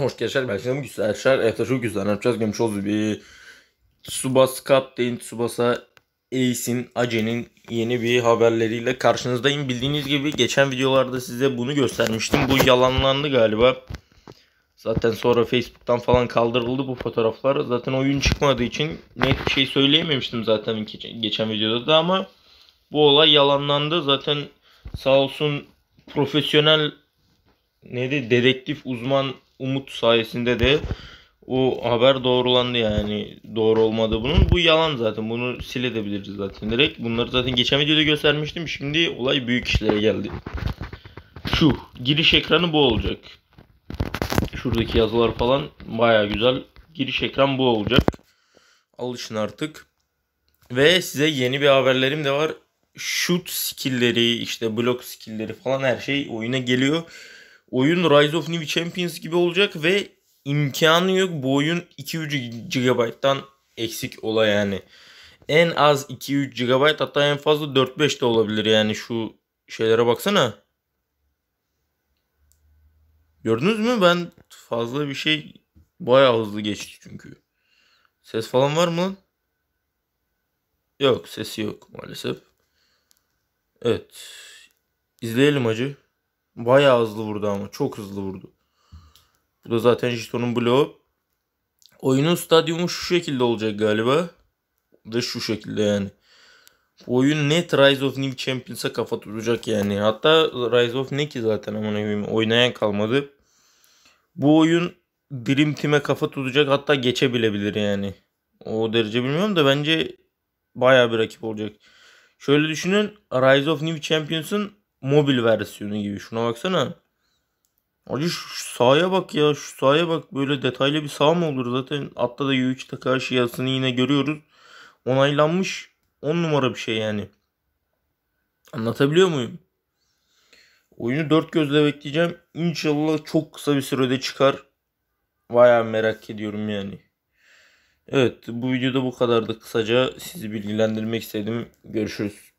Hoş gençler belki güzel arkadaşlar. Evet çok güzel yapacağız. Görmüş olduğunuz bir Subas Cup değil Subasa Ace'in Ace'nin yeni bir haberleriyle karşınızdayım. Bildiğiniz gibi geçen videolarda size bunu göstermiştim. Bu yalanlandı galiba. Zaten sonra Facebook'tan falan kaldırıldı bu fotoğraflar. Zaten oyun çıkmadığı için net bir şey söyleyememiştim zaten geçen videoda da ama bu olay yalanlandı. Zaten sağ olsun profesyonel ne neydi dedektif uzman Umut sayesinde de o haber doğrulandı yani. Doğru olmadı bunun. Bu yalan zaten. Bunu silebiliriz zaten direkt. Bunları zaten geçen videoda göstermiştim. Şimdi olay büyük işlere geldi. Şu giriş ekranı bu olacak. Şuradaki yazılar falan baya güzel. Giriş ekran bu olacak. Alışın artık. Ve size yeni bir haberlerim de var. Shoot skillleri, işte blok skillleri falan her şey oyuna geliyor oyun Rise of New Champions gibi olacak ve imkanı yok bu oyun 2-3 GB'dan eksik ola yani. En az 2-3 GB hatta en fazla 4-5 de olabilir yani şu şeylere baksana. Gördünüz mü ben fazla bir şey bayağı hızlı geçti çünkü. Ses falan var mı? Yok sesi yok maalesef. Evet. İzleyelim acı. Bayağı hızlı vurdu ama. Çok hızlı vurdu. Bu da zaten Jiton'un bloğu. Oyunun stadyumu şu şekilde olacak galiba. Bu Da şu şekilde yani. Bu oyun net Rise of New Champions'a kafa tutacak yani. Hatta Rise of ne ki zaten aman eminim. Oynayan kalmadı. Bu oyun Dream Team'e kafa tutacak hatta geçebilebilir yani. O derece bilmiyorum da bence baya bir rakip olacak. Şöyle düşünün Rise of New Champions'ın mobil versiyonu gibi. Şuna baksana. Acı şu sahaya bak ya. Şu sahaya bak. Böyle detaylı bir saha mı olur? Zaten Atta da Yuichi Takahashi şey yazısını yine görüyoruz. Onaylanmış. 10 on numara bir şey yani. Anlatabiliyor muyum? Oyunu dört gözle bekleyeceğim. İnşallah çok kısa bir sürede çıkar. Baya merak ediyorum yani. Evet bu videoda bu kadardı. Kısaca sizi bilgilendirmek istedim. Görüşürüz.